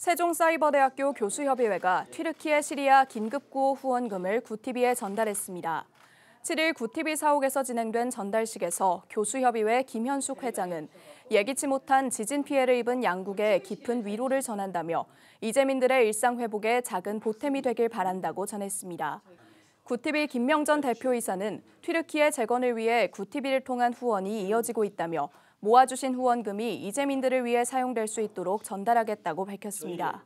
세종사이버대학교 교수협의회가 튀르키예 시리아 긴급구호 후원금을 구티비에 전달했습니다. 7일 구티비 사옥에서 진행된 전달식에서 교수협의회 김현숙 회장은 예기치 못한 지진 피해를 입은 양국에 깊은 위로를 전한다며 이재민들의 일상 회복에 작은 보탬이 되길 바란다고 전했습니다. 구티비 김명전 대표이사는 튀르키예 재건을 위해 구티비를 통한 후원이 이어지고 있다며 모아주신 후원금이 이재민들을 위해 사용될 수 있도록 전달하겠다고 밝혔습니다.